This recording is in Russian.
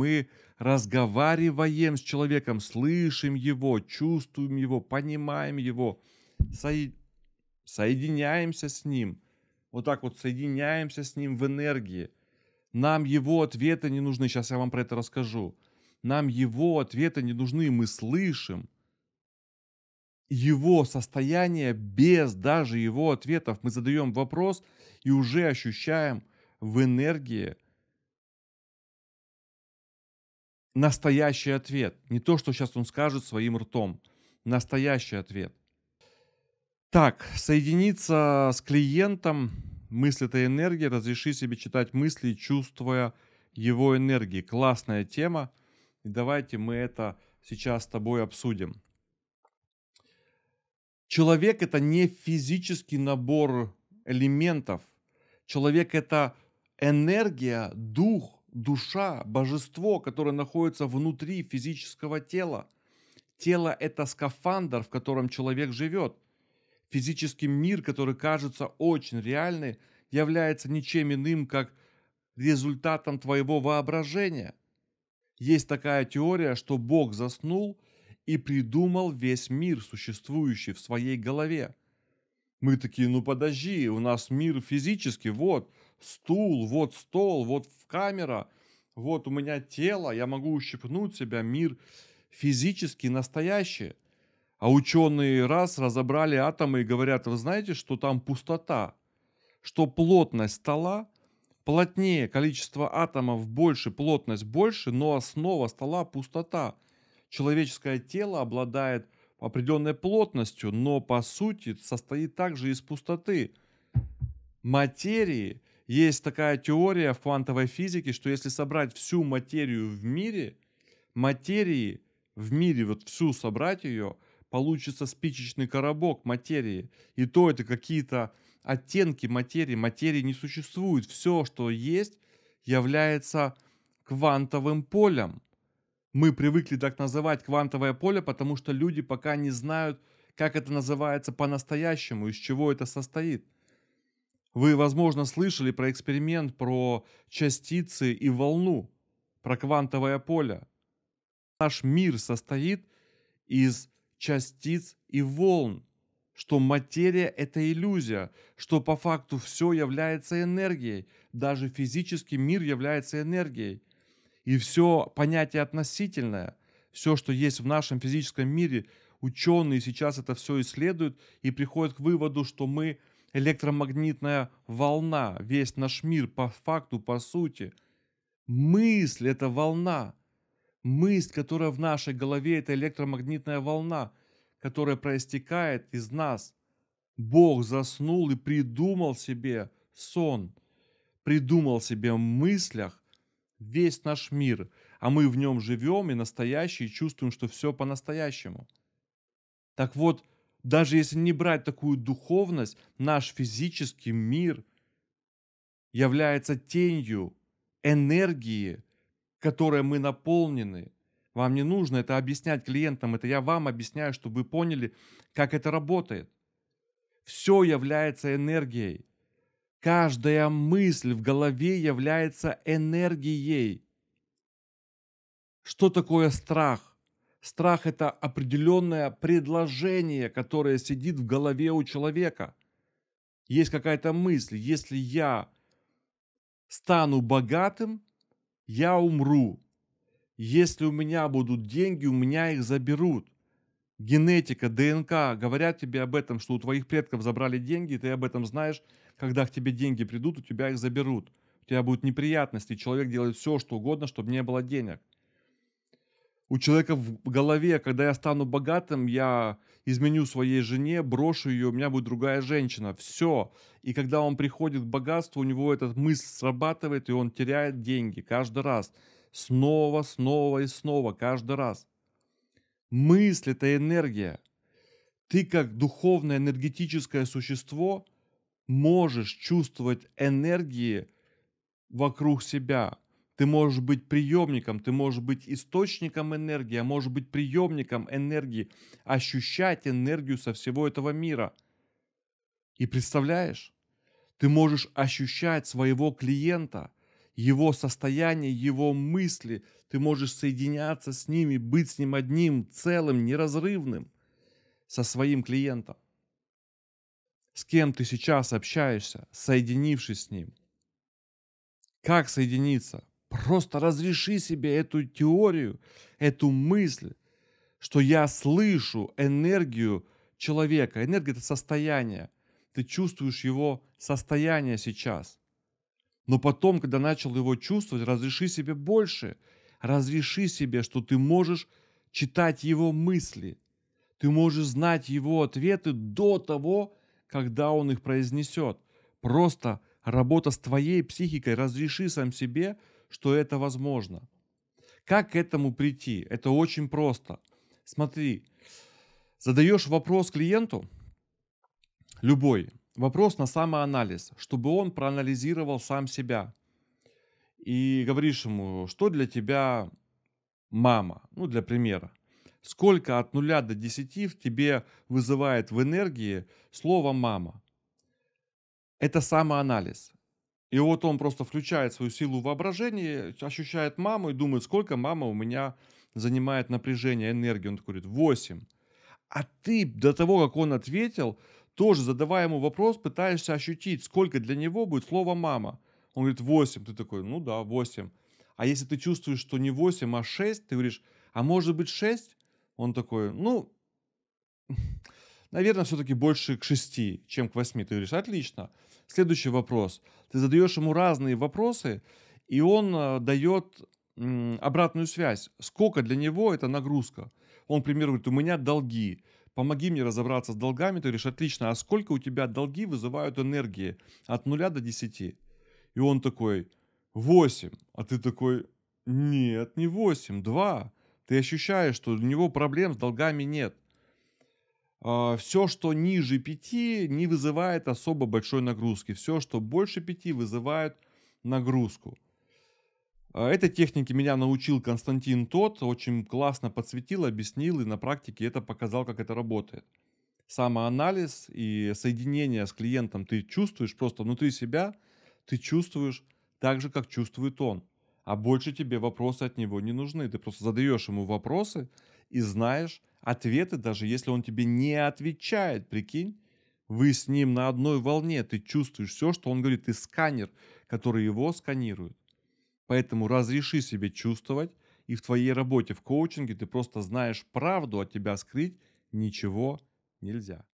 мы разговариваем с человеком, слышим его, чувствуем его, понимаем его, со... соединяемся с ним. Вот так вот соединяемся с ним в энергии. Нам его ответы не нужны, сейчас я вам про это расскажу. Нам его ответы не нужны, мы слышим его состояние без даже его ответов. Мы задаем вопрос и уже ощущаем в энергии настоящий ответ. Не то, что сейчас он скажет своим ртом. Настоящий ответ. Так, соединиться с клиентом, мысль это энергия, разреши себе читать мысли, чувствуя его энергии. Классная тема. И давайте мы это сейчас с тобой обсудим. Человек это не физический набор элементов. Человек это энергия, дух, душа, божество, которое находится внутри физического тела. Тело – это скафандр, в котором человек живет. Физический мир, который кажется очень реальным, является ничем иным, как результатом твоего воображения. Есть такая теория, что Бог заснул и придумал весь мир, существующий в своей голове. Мы такие, ну подожди, у нас мир физический, вот – стул, вот стол, вот камера, вот у меня тело, я могу ущипнуть себя, мир физически настоящий. А ученые раз разобрали атомы и говорят, вы знаете, что там пустота, что плотность стола плотнее, количество атомов больше, плотность больше, но основа стола пустота. Человеческое тело обладает определенной плотностью, но по сути состоит также из пустоты, материи есть такая теория в квантовой физике, что если собрать всю материю в мире, материи в мире, вот всю собрать ее, получится спичечный коробок материи. И то это какие-то оттенки материи. Материи не существует. Все, что есть, является квантовым полем. Мы привыкли так называть квантовое поле, потому что люди пока не знают, как это называется по-настоящему, из чего это состоит. Вы, возможно, слышали про эксперимент про частицы и волну, про квантовое поле. Наш мир состоит из частиц и волн, что материя – это иллюзия, что по факту все является энергией, даже физический мир является энергией. И все понятие относительное, все, что есть в нашем физическом мире, ученые сейчас это все исследуют и приходят к выводу, что мы – электромагнитная волна, весь наш мир по факту, по сути. Мысль – это волна. Мысль, которая в нашей голове – это электромагнитная волна, которая проистекает из нас. Бог заснул и придумал себе сон, придумал себе в мыслях весь наш мир, а мы в нем живем и настоящие чувствуем, что все по-настоящему. Так вот, даже если не брать такую духовность, наш физический мир является тенью энергии, которой мы наполнены. Вам не нужно это объяснять клиентам, это я вам объясняю, чтобы вы поняли, как это работает. Все является энергией. Каждая мысль в голове является энергией. Что такое страх? Страх – это определенное предложение, которое сидит в голове у человека. Есть какая-то мысль, если я стану богатым, я умру. Если у меня будут деньги, у меня их заберут. Генетика, ДНК говорят тебе об этом, что у твоих предков забрали деньги, и ты об этом знаешь. Когда к тебе деньги придут, у тебя их заберут. У тебя будут неприятности, человек делает все, что угодно, чтобы не было денег у человека в голове, когда я стану богатым, я изменю своей жене, брошу ее, у меня будет другая женщина. Все. И когда он приходит к богатству, у него эта мысль срабатывает, и он теряет деньги каждый раз. Снова, снова и снова, каждый раз. Мысль – это энергия. Ты как духовное энергетическое существо можешь чувствовать энергии вокруг себя – ты можешь быть приемником, ты можешь быть источником энергии, а можешь быть приемником энергии, ощущать энергию со всего этого мира. И представляешь, ты можешь ощущать своего клиента, его состояние, его мысли, ты можешь соединяться с ними, быть с ним одним, целым, неразрывным, со своим клиентом. С кем ты сейчас общаешься, соединившись с ним? Как соединиться? Просто разреши себе эту теорию, эту мысль, что я слышу энергию человека. Энергия – это состояние. Ты чувствуешь его состояние сейчас. Но потом, когда начал его чувствовать, разреши себе больше. Разреши себе, что ты можешь читать его мысли. Ты можешь знать его ответы до того, когда он их произнесет. Просто работа с твоей психикой. Разреши сам себе – что это возможно. Как к этому прийти? Это очень просто. Смотри, задаешь вопрос клиенту, любой, вопрос на самоанализ, чтобы он проанализировал сам себя. И говоришь ему, что для тебя мама, ну для примера. Сколько от нуля до десяти в тебе вызывает в энергии слово «мама». Это самоанализ. И вот он просто включает свою силу воображения, ощущает маму и думает, сколько мама у меня занимает напряжение, энергию. Он такой говорит, 8. А ты до того, как он ответил, тоже задавая ему вопрос, пытаешься ощутить, сколько для него будет слово «мама». Он говорит, 8. Ты такой, ну да, 8. А если ты чувствуешь, что не 8, а 6, ты говоришь, а может быть 6? Он такой, ну, Наверное, все-таки больше к 6, чем к 8. Ты говоришь, отлично. Следующий вопрос. Ты задаешь ему разные вопросы, и он э, дает обратную связь. Сколько для него это нагрузка? Он, к примеру, говорит, у меня долги. Помоги мне разобраться с долгами. Ты говоришь, отлично, а сколько у тебя долги вызывают энергии от 0 до 10? И он такой, 8. А ты такой, нет, не 8, 2. Ты ощущаешь, что у него проблем с долгами нет. А, все, что ниже 5, не вызывает особо большой нагрузки. Все, что больше 5, вызывает нагрузку. А, этой технике меня научил Константин Тот, очень классно подсветил, объяснил и на практике это показал, как это работает. Самоанализ и соединение с клиентом ты чувствуешь просто внутри себя, ты чувствуешь так же, как чувствует он. А больше тебе вопросы от него не нужны. Ты просто задаешь ему вопросы и знаешь, ответы, даже если он тебе не отвечает, прикинь. Вы с ним на одной волне, ты чувствуешь все, что он говорит, ты сканер, который его сканирует. Поэтому разреши себе чувствовать, и в твоей работе в коучинге ты просто знаешь правду, от а тебя скрыть ничего нельзя.